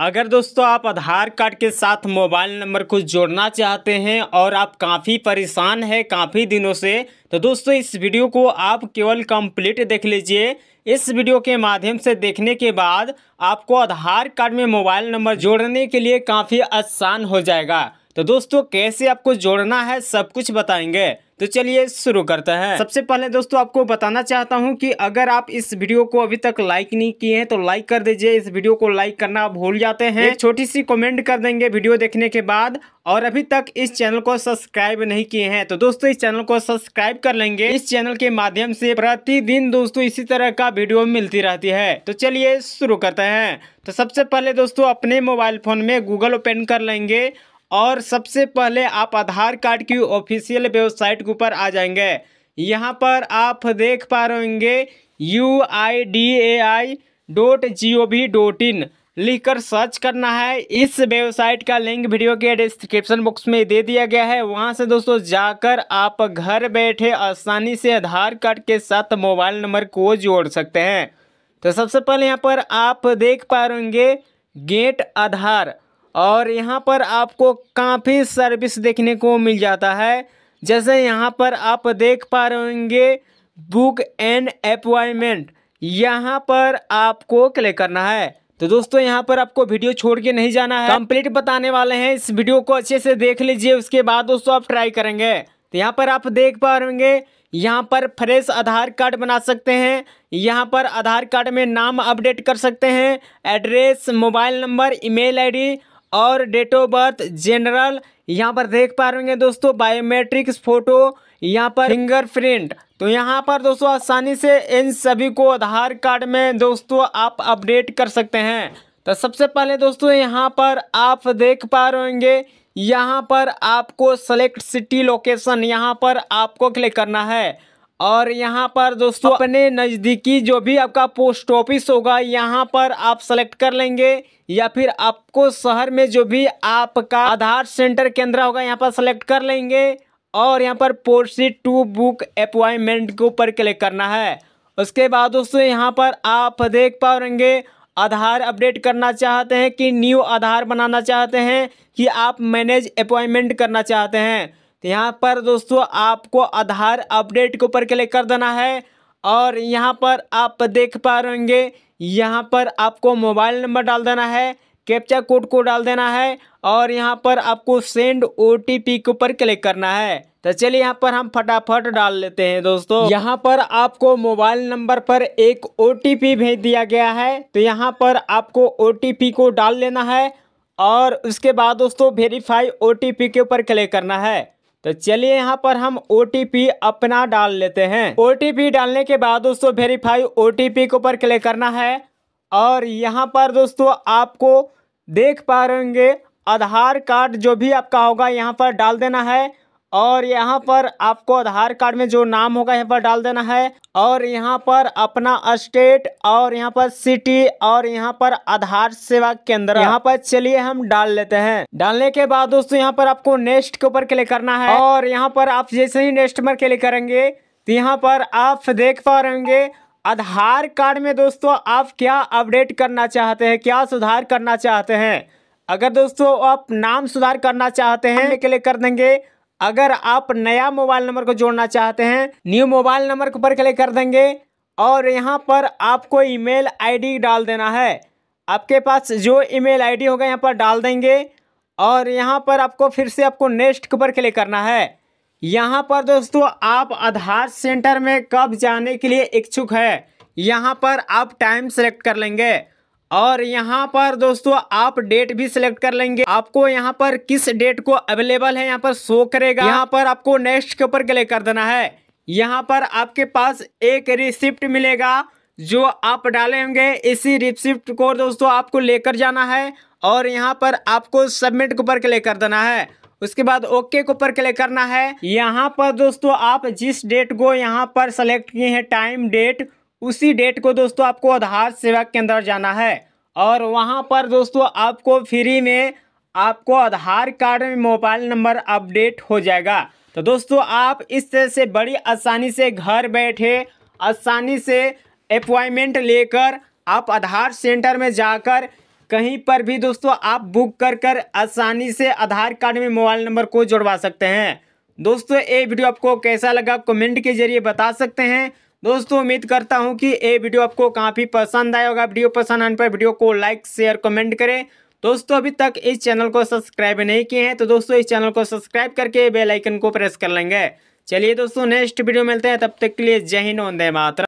अगर दोस्तों आप आधार कार्ड के साथ मोबाइल नंबर को जोड़ना चाहते हैं और आप काफ़ी परेशान हैं काफ़ी दिनों से तो दोस्तों इस वीडियो को आप केवल कंप्लीट देख लीजिए इस वीडियो के माध्यम से देखने के बाद आपको आधार कार्ड में मोबाइल नंबर जोड़ने के लिए काफ़ी आसान हो जाएगा तो दोस्तों कैसे आपको जोड़ना है सब कुछ बताएंगे तो चलिए शुरू करते हैं सबसे पहले दोस्तों आपको बताना चाहता हूँ कि अगर आप इस वीडियो को अभी तक लाइक नहीं किए हैं तो लाइक कर दीजिए इस वीडियो को लाइक करना भूल जाते हैं छोटी सी कॉमेंट कर देंगे वीडियो देखने के बाद और अभी तक इस चैनल को सब्सक्राइब नहीं किए हैं तो दोस्तों इस चैनल को सब्सक्राइब कर लेंगे इस चैनल के माध्यम से प्रतिदिन दोस्तों इसी तरह का वीडियो मिलती रहती है तो चलिए शुरू करते हैं तो सबसे पहले दोस्तों अपने मोबाइल फ़ोन में गूगल ओपन कर लेंगे और सबसे पहले आप आधार कार्ड की ऑफिशियल वेबसाइट के ऊपर आ जाएंगे यहाँ पर आप देख पा रहे होंगे U I D A I dot G O V dot in लिख कर सर्च करना है इस वेबसाइट का लिंक वीडियो के डिस्क्रिप्शन बॉक्स में दे दिया गया है वहां से दोस्तों जाकर आप घर बैठे आसानी से आधार कार्ड के साथ मोबाइल नंबर को जोड़ सकते हैं तो सबसे पहले यहाँ पर आप देख पा रहे होंगे गेट आधार और यहाँ पर आपको काफ़ी सर्विस देखने को मिल जाता है जैसे यहाँ पर आप देख पा रहे होंगे बुक एंड अपॉइंटमेंट यहाँ पर आपको क्लिक करना है तो दोस्तों यहाँ पर आपको वीडियो छोड़ के नहीं जाना है कंप्लीट बताने वाले हैं इस वीडियो को अच्छे से देख लीजिए उसके बाद दोस्तों आप ट्राई करेंगे तो यहाँ पर आप देख पा होंगे यहाँ पर फ्रेश आधार कार्ड बना सकते हैं यहाँ पर आधार कार्ड में नाम अपडेट कर सकते हैं address mobile number email ID और डेट ऑफ बर्थ जनरल यहाँ पर देख पा रहे दोस्तों बायोमेट्रिक्स फोटो यहाँ पर फिंगरप्रिंट तो यहाँ पर दोस्तों आसानी से इन सभी को आधार कार्ड में दोस्तों आप अपडेट कर सकते हैं तो सबसे पहले दोस्तों यहाँ पर आप देख पा रहे होंगे यहाँ पर आपको सेलेक्ट सिटी लोकेशन यहाँ पर आपको क्लिक करना है और यहाँ पर दोस्तों तो- अपने नज़दीकी जो भी आपका पोस्ट ऑफिस होगा यहाँ पर आप सेलेक्ट कर लेंगे या फिर आपको शहर में जो भी आपका आधार सेंटर केंद्र होगा यहाँ पर सेलेक्ट कर लेंगे और यहाँ पर पोर्सीड टू बुक अपॉइंटमेंट के ऊपर क्लिक करना है उसके बाद दोस्तों यहाँ पर आप देख पाएंगे आधार अपडेट करना चाहते हैं कि न्यू आधार बनाना चाहते हैं कि आप मैनेज अपॉइंटमेंट करना चाहते हैं तो यहाँ पर दोस्तों आपको आधार अपडेट के ऊपर क्लिक कर देना है और यहाँ पर आप देख पा रहे होंगे यहाँ पर आपको मोबाइल नंबर डाल देना है कैप्चा कोड को डाल देना है और यहाँ पर आपको सेंड ओ के ऊपर क्लिक करना है तो चलिए यहाँ पर हम फटाफट डाल लेते हैं दोस्तों यहाँ पर आपको मोबाइल नंबर पर एक ओ भेज दिया गया है तो यहाँ पर आपको ओ को डाल लेना है और उसके बाद दोस्तों वेरीफाई ओ के ऊपर क्लिक करना है तो चलिए यहाँ पर हम ओ अपना डाल लेते हैं ओ डालने के बाद दोस्तों वेरीफाई ओ के ऊपर क्लिक करना है और यहाँ पर दोस्तों आपको देख पा होंगे आधार कार्ड जो भी आपका होगा यहाँ पर डाल देना है और यहाँ पर आपको आधार कार्ड में जो नाम होगा यहाँ पर डाल देना है और यहाँ पर अपना स्टेट और यहाँ पर सिटी और यहाँ पर आधार सेवा केंद्र यहाँ पर चलिए हम डाल लेते हैं डालने के बाद दोस्तों यहाँ पर आपको नेक्स्ट के ऊपर क्लिक करना है और यहाँ पर आप जैसे ही नेक्स्ट पर क्लिक करेंगे तो यहाँ पर आप देख पा होंगे आधार कार्ड में दोस्तों आप क्या अपडेट करना चाहते हैं क्या सुधार करना चाहते हैं अगर दोस्तों आप नाम सुधार करना चाहते हैं क्लिक कर देंगे अगर आप नया मोबाइल नंबर को जोड़ना चाहते हैं न्यू मोबाइल नंबर के ऊपर क्लिक कर देंगे और यहाँ पर आपको ईमेल आईडी डाल देना है आपके पास जो ईमेल आईडी होगा यहाँ पर डाल देंगे और यहाँ पर आपको फिर से आपको नेक्स्ट के ऊपर क्लिक करना है यहाँ पर दोस्तों आप आधार सेंटर में कब जाने के लिए इच्छुक है यहाँ पर आप टाइम सेलेक्ट कर लेंगे और यहाँ पर दोस्तों आप डेट भी सिलेक्ट कर लेंगे आपको यहाँ पर किस डेट को अवेलेबल है यहाँ पर शो करेगा यहाँ पर आपको नेक्स्ट के ऊपर क्लिक कर देना है यहाँ पर आपके पास एक रिसिप्ट मिलेगा जो आप होंगे इसी रिसिप्ट को दोस्तों आपको लेकर जाना है और यहाँ पर आपको सबमिट के ऊपर क्लिक कर देना है उसके बाद ओके के ऊपर क्लिक करना है यहाँ पर दोस्तों आप जिस डेट को यहाँ पर सेलेक्ट किए हैं टाइम डेट उसी डेट को दोस्तों आपको आधार सेवा केंद्र जाना है और वहाँ पर दोस्तों आपको फ्री में आपको आधार कार्ड में मोबाइल नंबर अपडेट हो जाएगा तो दोस्तों आप इस तरह से बड़ी आसानी से घर बैठे आसानी से अपॉइंटमेंट लेकर आप आधार सेंटर में जाकर कहीं पर भी दोस्तों आप बुक कर कर आसानी से आधार कार्ड में मोबाइल नंबर को जुड़वा सकते हैं दोस्तों ये वीडियो आपको कैसा लगा कमेंट के जरिए बता सकते हैं दोस्तों उम्मीद करता हूँ कि ये वीडियो आपको काफ़ी पसंद आया होगा वीडियो पसंद आने पर वीडियो को लाइक शेयर कमेंट करें दोस्तों अभी तक इस चैनल को सब्सक्राइब नहीं किए हैं तो दोस्तों इस चैनल को सब्सक्राइब करके बेलाइकन को प्रेस कर लेंगे चलिए दोस्तों नेक्स्ट वीडियो मिलते हैं तब तक के लिए जय हिंद वंदे मातरम